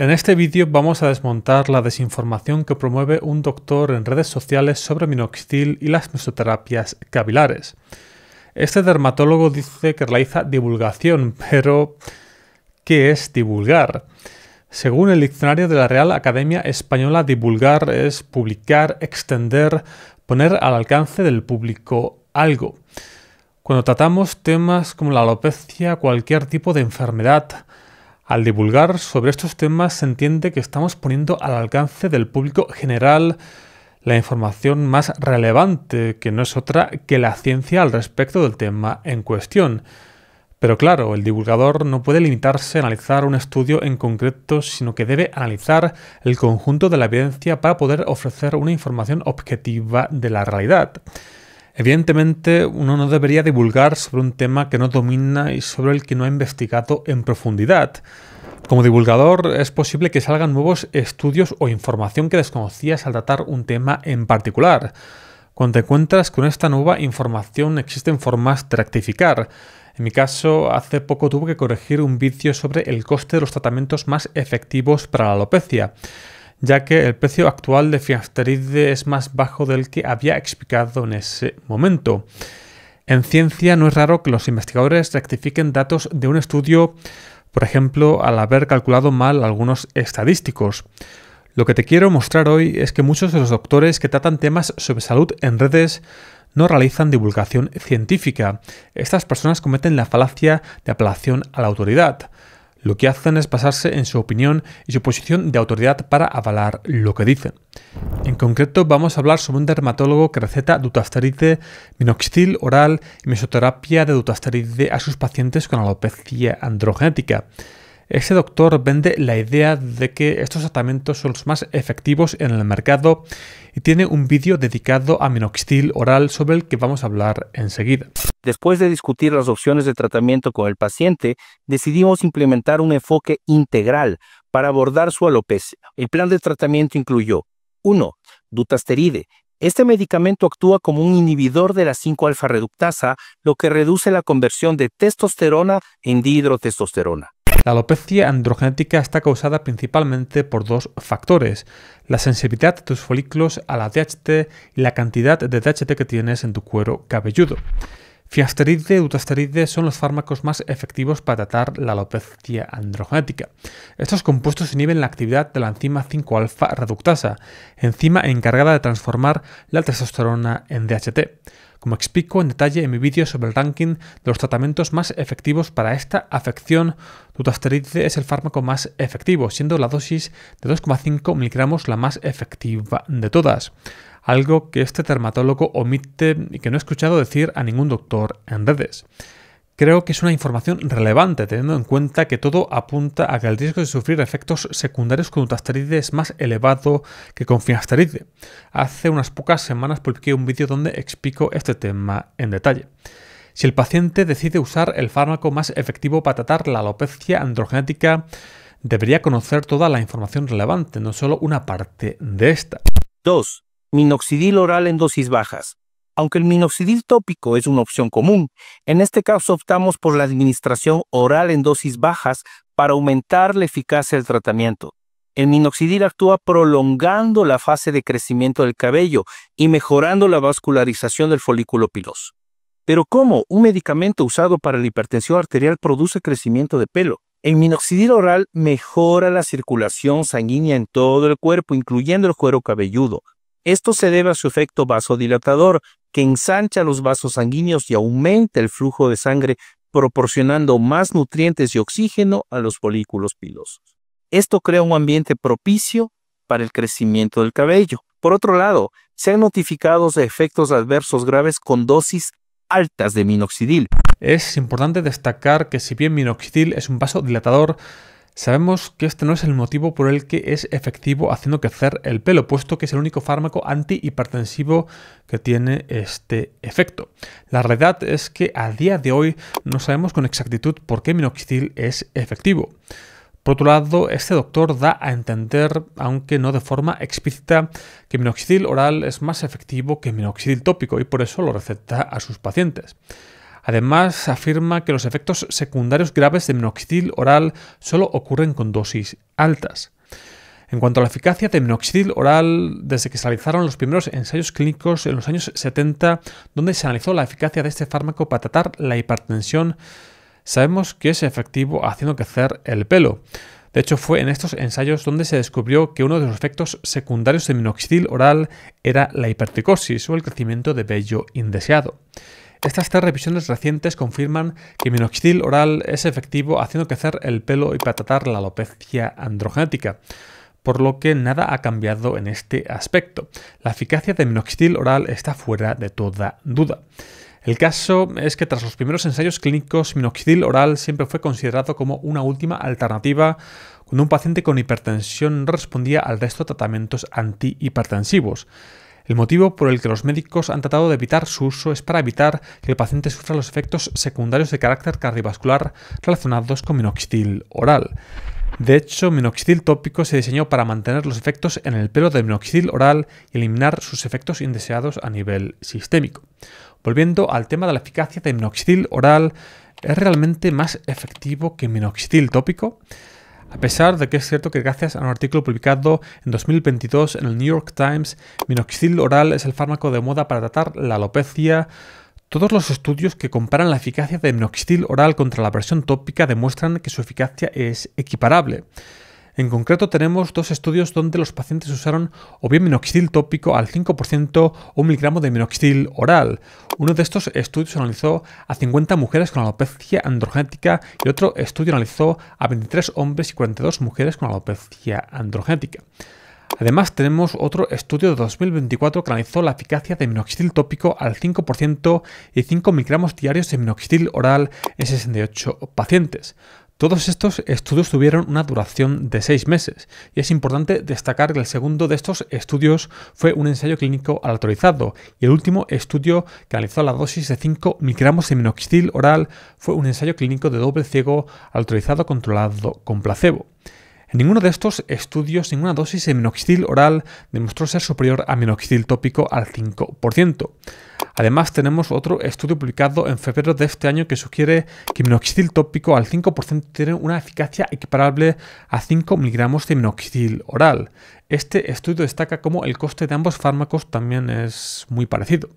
En este vídeo vamos a desmontar la desinformación que promueve un doctor en redes sociales sobre minoxidil y las mesoterapias capilares. Este dermatólogo dice que realiza divulgación, pero ¿qué es divulgar? Según el diccionario de la Real Academia Española, divulgar es publicar, extender, poner al alcance del público algo. Cuando tratamos temas como la alopecia, cualquier tipo de enfermedad, al divulgar sobre estos temas se entiende que estamos poniendo al alcance del público general la información más relevante, que no es otra que la ciencia al respecto del tema en cuestión. Pero claro, el divulgador no puede limitarse a analizar un estudio en concreto, sino que debe analizar el conjunto de la evidencia para poder ofrecer una información objetiva de la realidad. Evidentemente, uno no debería divulgar sobre un tema que no domina y sobre el que no ha investigado en profundidad. Como divulgador, es posible que salgan nuevos estudios o información que desconocías al tratar un tema en particular. Cuando te encuentras con esta nueva información, existen formas de rectificar. En mi caso, hace poco tuve que corregir un vicio sobre el coste de los tratamientos más efectivos para la alopecia ya que el precio actual de Finasteride es más bajo del que había explicado en ese momento. En ciencia no es raro que los investigadores rectifiquen datos de un estudio, por ejemplo, al haber calculado mal algunos estadísticos. Lo que te quiero mostrar hoy es que muchos de los doctores que tratan temas sobre salud en redes no realizan divulgación científica. Estas personas cometen la falacia de apelación a la autoridad lo que hacen es basarse en su opinión y su posición de autoridad para avalar lo que dicen. En concreto, vamos a hablar sobre un dermatólogo que receta dutasteride, minoxidil oral y mesoterapia de dutasteride a sus pacientes con alopecia androgenética. Ese doctor vende la idea de que estos tratamientos son los más efectivos en el mercado y tiene un vídeo dedicado a minoxidil oral sobre el que vamos a hablar enseguida. Después de discutir las opciones de tratamiento con el paciente, decidimos implementar un enfoque integral para abordar su alopecia. El plan de tratamiento incluyó 1. Dutasteride, este medicamento actúa como un inhibidor de la 5-alfa reductasa, lo que reduce la conversión de testosterona en dihidrotestosterona. La alopecia androgenética está causada principalmente por dos factores, la sensibilidad de tus folículos a la DHT y la cantidad de DHT que tienes en tu cuero cabelludo. Fiasteride y utasteride son los fármacos más efectivos para tratar la alopecia androgenética. Estos compuestos inhiben la actividad de la enzima 5-alfa reductasa, enzima encargada de transformar la testosterona en DHT como explico en detalle en mi vídeo sobre el ranking de los tratamientos más efectivos para esta afección. Dutasteride es el fármaco más efectivo, siendo la dosis de 2,5 miligramos la más efectiva de todas algo que este dermatólogo omite y que no he escuchado decir a ningún doctor en redes. Creo que es una información relevante, teniendo en cuenta que todo apunta a que el riesgo de sufrir efectos secundarios con utasteride es más elevado que con finasteride. Hace unas pocas semanas publiqué un vídeo donde explico este tema en detalle. Si el paciente decide usar el fármaco más efectivo para tratar la alopecia androgenética, debería conocer toda la información relevante, no solo una parte de esta. 2. Minoxidil oral en dosis bajas. Aunque el minoxidil tópico es una opción común, en este caso optamos por la administración oral en dosis bajas para aumentar la eficacia del tratamiento. El minoxidil actúa prolongando la fase de crecimiento del cabello y mejorando la vascularización del folículo piloso. Pero ¿cómo un medicamento usado para la hipertensión arterial produce crecimiento de pelo? El minoxidil oral mejora la circulación sanguínea en todo el cuerpo, incluyendo el cuero cabelludo. Esto se debe a su efecto vasodilatador, que ensancha los vasos sanguíneos y aumenta el flujo de sangre, proporcionando más nutrientes y oxígeno a los folículos pilosos. Esto crea un ambiente propicio para el crecimiento del cabello. Por otro lado, se han notificado efectos adversos graves con dosis altas de minoxidil. Es importante destacar que si bien minoxidil es un vaso dilatador, Sabemos que este no es el motivo por el que es efectivo haciendo crecer el pelo, puesto que es el único fármaco antihipertensivo que tiene este efecto. La realidad es que a día de hoy no sabemos con exactitud por qué minoxidil es efectivo. Por otro lado, este doctor da a entender, aunque no de forma explícita, que minoxidil oral es más efectivo que minoxidil tópico y por eso lo receta a sus pacientes. Además, afirma que los efectos secundarios graves de minoxidil oral solo ocurren con dosis altas. En cuanto a la eficacia de minoxidil oral, desde que se realizaron los primeros ensayos clínicos en los años 70, donde se analizó la eficacia de este fármaco para tratar la hipertensión, sabemos que es efectivo haciendo crecer el pelo. De hecho, fue en estos ensayos donde se descubrió que uno de los efectos secundarios de minoxidil oral era la hipertricosis o el crecimiento de vello indeseado. Estas tres revisiones recientes confirman que minoxidil oral es efectivo haciendo crecer el pelo y para tratar la alopecia androgenética por lo que nada ha cambiado en este aspecto. La eficacia de minoxidil oral está fuera de toda duda. El caso es que tras los primeros ensayos clínicos, minoxidil oral siempre fue considerado como una última alternativa cuando un paciente con hipertensión no respondía al resto de tratamientos antihipertensivos. El motivo por el que los médicos han tratado de evitar su uso es para evitar que el paciente sufra los efectos secundarios de carácter cardiovascular relacionados con minoxidil oral. De hecho, minoxidil tópico se diseñó para mantener los efectos en el pelo de minoxidil oral y eliminar sus efectos indeseados a nivel sistémico. Volviendo al tema de la eficacia de minoxidil oral, ¿es realmente más efectivo que minoxidil tópico? a pesar de que es cierto que gracias a un artículo publicado en 2022 en el New York Times, minoxidil oral es el fármaco de moda para tratar la alopecia, todos los estudios que comparan la eficacia de minoxidil oral contra la versión tópica demuestran que su eficacia es equiparable. En concreto tenemos dos estudios donde los pacientes usaron o bien minoxidil tópico al 5% o un miligramo de minoxidil oral. Uno de estos estudios analizó a 50 mujeres con alopecia androgenética y otro estudio analizó a 23 hombres y 42 mujeres con alopecia androgenética. Además, tenemos otro estudio de 2024 que analizó la eficacia de minoxidil tópico al 5% y 5 miligramos diarios de minoxidil oral en 68 pacientes. Todos estos estudios tuvieron una duración de seis meses y es importante destacar que el segundo de estos estudios fue un ensayo clínico autorizado y el último estudio que analizó la dosis de 5 micramos de minoxidil oral fue un ensayo clínico de doble ciego autorizado controlado con placebo. En ninguno de estos estudios, ninguna dosis de minoxidil oral demostró ser superior a minoxidil tópico al 5%. Además, tenemos otro estudio publicado en febrero de este año que sugiere que minoxidil tópico al 5% tiene una eficacia equiparable a 5 miligramos de minoxidil oral. Este estudio destaca cómo el coste de ambos fármacos también es muy parecido.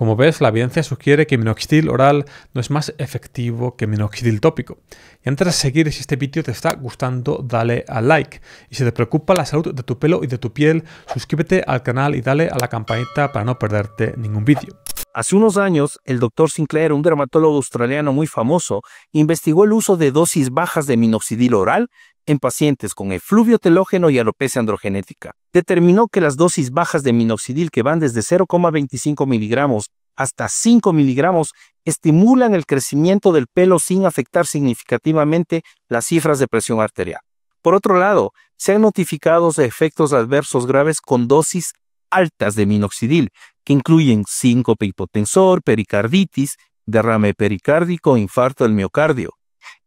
Como ves, la evidencia sugiere que minoxidil oral no es más efectivo que minoxidil tópico. Y antes de seguir, si este vídeo te está gustando, dale a like. Y si te preocupa la salud de tu pelo y de tu piel, suscríbete al canal y dale a la campanita para no perderte ningún vídeo. Hace unos años, el doctor Sinclair, un dermatólogo australiano muy famoso, investigó el uso de dosis bajas de minoxidil oral en pacientes con efluvio telógeno y alopecia androgenética. Determinó que las dosis bajas de minoxidil que van desde 0,25 miligramos hasta 5 miligramos estimulan el crecimiento del pelo sin afectar significativamente las cifras de presión arterial. Por otro lado, se han notificado efectos adversos graves con dosis altas de minoxidil, que incluyen síncope hipotensor, pericarditis, derrame pericárdico, infarto del miocardio.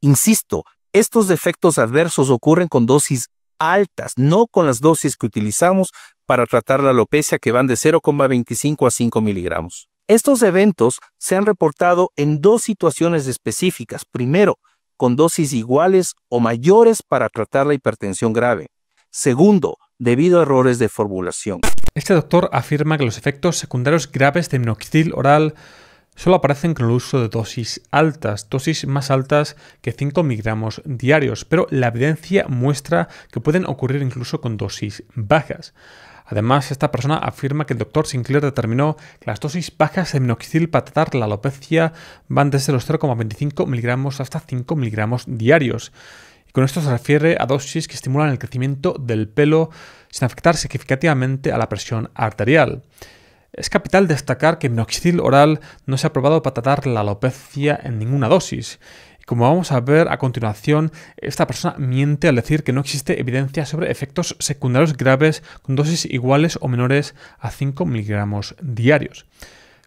Insisto, estos efectos adversos ocurren con dosis altas, no con las dosis que utilizamos para tratar la alopecia que van de 0,25 a 5 miligramos. Estos eventos se han reportado en dos situaciones específicas. Primero, con dosis iguales o mayores para tratar la hipertensión grave. Segundo, debido a errores de formulación. Este doctor afirma que los efectos secundarios graves de minoxidil oral solo aparecen con el uso de dosis altas, dosis más altas que 5 miligramos diarios, pero la evidencia muestra que pueden ocurrir incluso con dosis bajas. Además, esta persona afirma que el doctor Sinclair determinó que las dosis bajas de minoxidil para tratar la alopecia van desde los 0,25 miligramos hasta 5 miligramos diarios. Y con esto se refiere a dosis que estimulan el crecimiento del pelo sin afectar significativamente a la presión arterial. Es capital destacar que minoxidil oral no se ha probado para tratar la alopecia en ninguna dosis. Como vamos a ver a continuación, esta persona miente al decir que no existe evidencia sobre efectos secundarios graves con dosis iguales o menores a 5 miligramos diarios.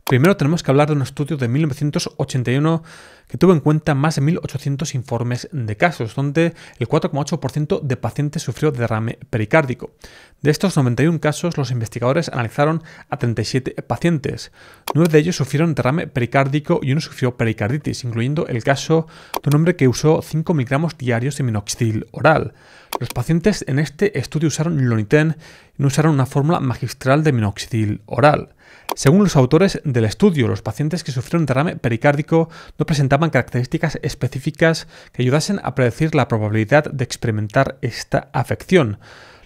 Primero tenemos que hablar de un estudio de 1981 tuvo en cuenta más de 1.800 informes de casos, donde el 4,8% de pacientes sufrió derrame pericárdico. De estos 91 casos, los investigadores analizaron a 37 pacientes. Nueve de ellos sufrieron derrame pericárdico y uno sufrió pericarditis, incluyendo el caso de un hombre que usó 5 miligramos diarios de minoxidil oral. Los pacientes en este estudio usaron Loniten y no usaron una fórmula magistral de minoxidil oral. Según los autores del estudio, los pacientes que sufrieron derrame pericárdico no presentaban características específicas que ayudasen a predecir la probabilidad de experimentar esta afección.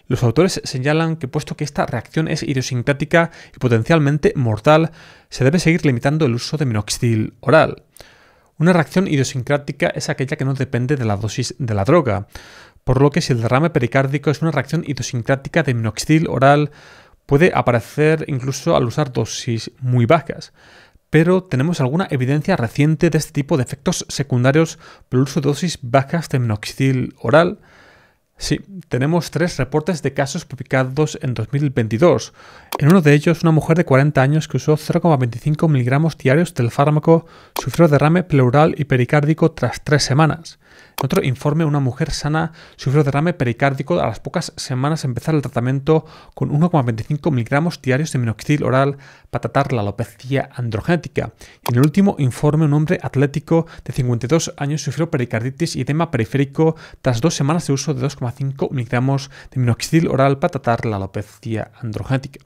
Los autores señalan que puesto que esta reacción es idiosincrática y potencialmente mortal, se debe seguir limitando el uso de minoxidil oral. Una reacción idiosincrática es aquella que no depende de la dosis de la droga, por lo que si el derrame pericárdico es una reacción idiosincrática de minoxidil oral, puede aparecer incluso al usar dosis muy bajas pero tenemos alguna evidencia reciente de este tipo de efectos secundarios por el uso de dosis bajas de minoxidil oral. Sí, tenemos tres reportes de casos publicados en 2022. En uno de ellos, una mujer de 40 años que usó 0,25 miligramos diarios del fármaco sufrió derrame pleural y pericárdico tras tres semanas. En otro informe, una mujer sana sufrió derrame pericárdico a las pocas semanas de empezar el tratamiento con 1,25 miligramos diarios de minoxidil oral para tratar la alopecia androgenética. en el último informe, un hombre atlético de 52 años sufrió pericarditis y edema periférico tras dos semanas de uso de 2,5 miligramos de minoxidil oral para tratar la alopecia androgenética.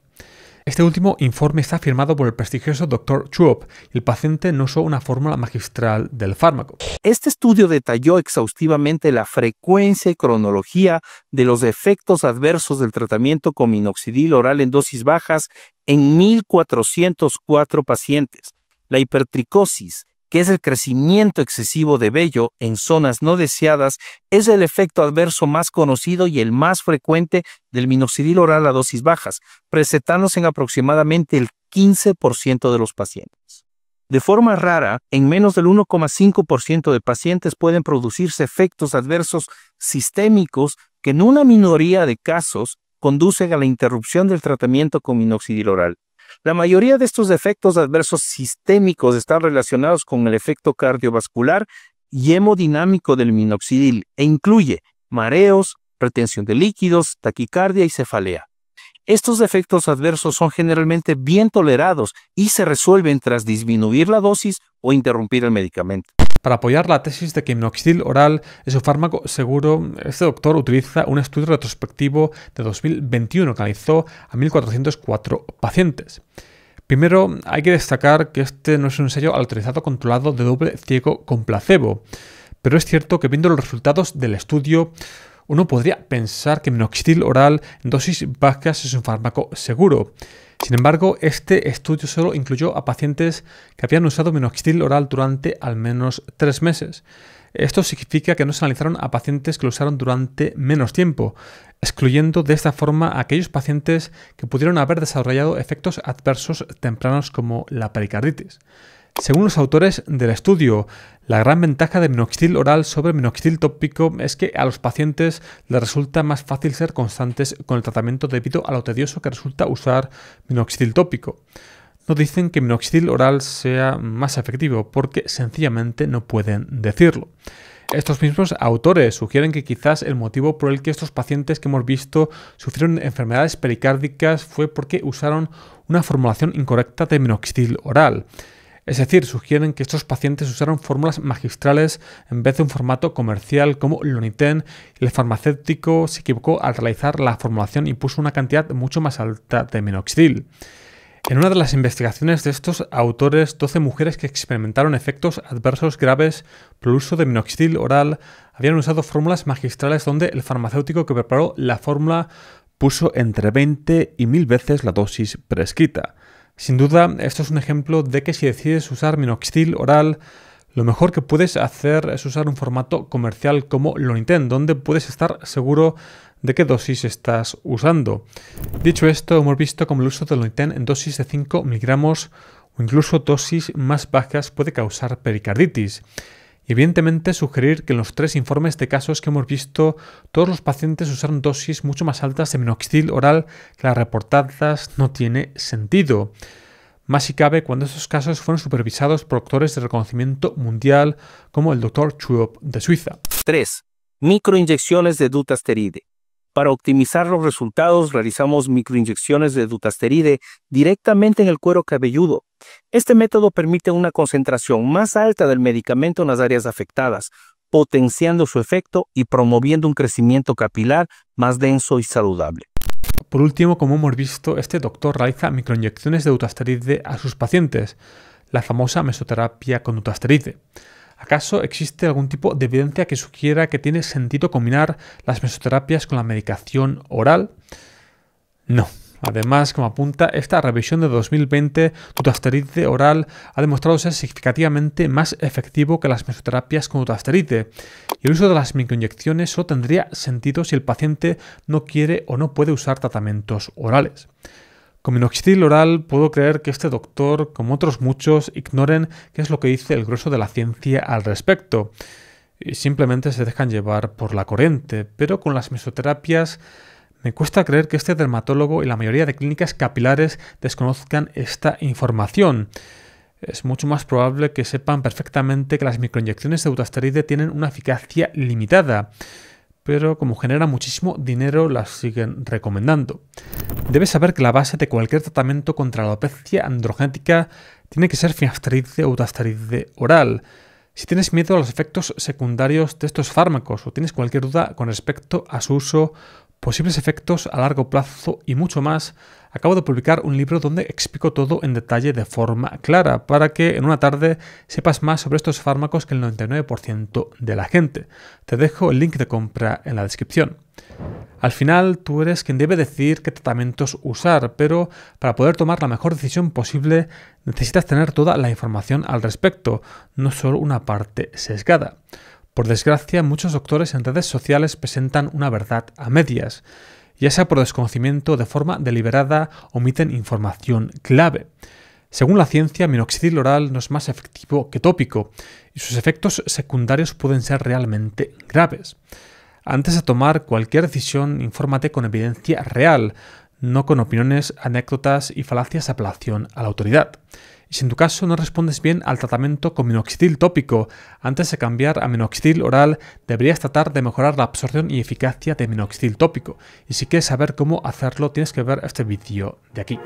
Este último informe está firmado por el prestigioso Dr. Chuop el paciente no usó una fórmula magistral del fármaco. Este estudio detalló exhaustivamente la frecuencia y cronología de los efectos adversos del tratamiento con minoxidil oral en dosis bajas en 1.404 pacientes. La hipertricosis, que es el crecimiento excesivo de vello en zonas no deseadas, es el efecto adverso más conocido y el más frecuente del minoxidil oral a dosis bajas, presentándose en aproximadamente el 15% de los pacientes. De forma rara, en menos del 1,5% de pacientes pueden producirse efectos adversos sistémicos que en una minoría de casos conducen a la interrupción del tratamiento con minoxidil oral. La mayoría de estos efectos adversos sistémicos están relacionados con el efecto cardiovascular y hemodinámico del minoxidil e incluye mareos, retención de líquidos, taquicardia y cefalea. Estos efectos adversos son generalmente bien tolerados y se resuelven tras disminuir la dosis o interrumpir el medicamento. Para apoyar la tesis de que Minoxidil oral es un fármaco seguro, este doctor utiliza un estudio retrospectivo de 2021 que analizó a 1.404 pacientes. Primero, hay que destacar que este no es un ensayo autorizado controlado de doble ciego con placebo, pero es cierto que viendo los resultados del estudio, uno podría pensar que minoxidil oral en dosis bajas es un fármaco seguro. Sin embargo, este estudio solo incluyó a pacientes que habían usado minoxidil oral durante al menos tres meses. Esto significa que no se analizaron a pacientes que lo usaron durante menos tiempo, excluyendo de esta forma a aquellos pacientes que pudieron haber desarrollado efectos adversos tempranos como la pericarditis. Según los autores del estudio, la gran ventaja de minoxidil oral sobre minoxidil tópico es que a los pacientes les resulta más fácil ser constantes con el tratamiento debido a lo tedioso que resulta usar minoxidil tópico. No dicen que minoxidil oral sea más efectivo porque sencillamente no pueden decirlo. Estos mismos autores sugieren que quizás el motivo por el que estos pacientes que hemos visto sufrieron enfermedades pericárdicas fue porque usaron una formulación incorrecta de minoxidil oral. Es decir, sugieren que estos pacientes usaron fórmulas magistrales en vez de un formato comercial como Loniten y el farmacéutico se equivocó al realizar la formulación y puso una cantidad mucho más alta de minoxidil. En una de las investigaciones de estos autores, 12 mujeres que experimentaron efectos adversos graves por el uso de minoxidil oral habían usado fórmulas magistrales donde el farmacéutico que preparó la fórmula puso entre 20 y 1000 veces la dosis prescrita. Sin duda, esto es un ejemplo de que si decides usar minoxidil oral, lo mejor que puedes hacer es usar un formato comercial como lo donde puedes estar seguro de qué dosis estás usando. Dicho esto, hemos visto cómo el uso de Lonitem en dosis de 5 miligramos o incluso dosis más bajas puede causar pericarditis evidentemente sugerir que en los tres informes de casos que hemos visto, todos los pacientes usaron dosis mucho más altas de minoxidil oral que las reportadas no tiene sentido. Más si cabe cuando estos casos fueron supervisados por doctores de reconocimiento mundial como el Dr. Chuop de Suiza. 3. Microinyecciones de dutasteride. Para optimizar los resultados realizamos microinyecciones de dutasteride directamente en el cuero cabelludo este método permite una concentración más alta del medicamento en las áreas afectadas, potenciando su efecto y promoviendo un crecimiento capilar más denso y saludable. Por último, como hemos visto, este doctor realiza microinyecciones de utasteride a sus pacientes, la famosa mesoterapia con utasteride. ¿Acaso existe algún tipo de evidencia que sugiera que tiene sentido combinar las mesoterapias con la medicación oral? No, Además, como apunta, esta revisión de 2020, dutasteride oral ha demostrado ser significativamente más efectivo que las mesoterapias con dutasteride. Y el uso de las microinyecciones solo tendría sentido si el paciente no quiere o no puede usar tratamientos orales. Con minoxidil oral puedo creer que este doctor, como otros muchos, ignoren qué es lo que dice el grueso de la ciencia al respecto y simplemente se dejan llevar por la corriente, pero con las mesoterapias me cuesta creer que este dermatólogo y la mayoría de clínicas capilares desconozcan esta información. Es mucho más probable que sepan perfectamente que las microinyecciones de utasteride tienen una eficacia limitada, pero como genera muchísimo dinero las siguen recomendando. Debes saber que la base de cualquier tratamiento contra la alopecia androgenética tiene que ser finasteride o utasteride oral. Si tienes miedo a los efectos secundarios de estos fármacos o tienes cualquier duda con respecto a su uso, posibles efectos a largo plazo y mucho más, acabo de publicar un libro donde explico todo en detalle de forma clara para que en una tarde sepas más sobre estos fármacos que el 99% de la gente. Te dejo el link de compra en la descripción. Al final, tú eres quien debe decir qué tratamientos usar, pero para poder tomar la mejor decisión posible necesitas tener toda la información al respecto, no solo una parte sesgada. Por desgracia, muchos doctores en redes sociales presentan una verdad a medias. Ya sea por desconocimiento, de forma deliberada, omiten información clave. Según la ciencia, minoxidil oral no es más efectivo que tópico, y sus efectos secundarios pueden ser realmente graves. Antes de tomar cualquier decisión, infórmate con evidencia real, no con opiniones, anécdotas y falacias de apelación a la autoridad si en tu caso no respondes bien al tratamiento con minoxidil tópico. Antes de cambiar a minoxidil oral, deberías tratar de mejorar la absorción y eficacia de minoxidil tópico. Y si quieres saber cómo hacerlo, tienes que ver este vídeo de aquí.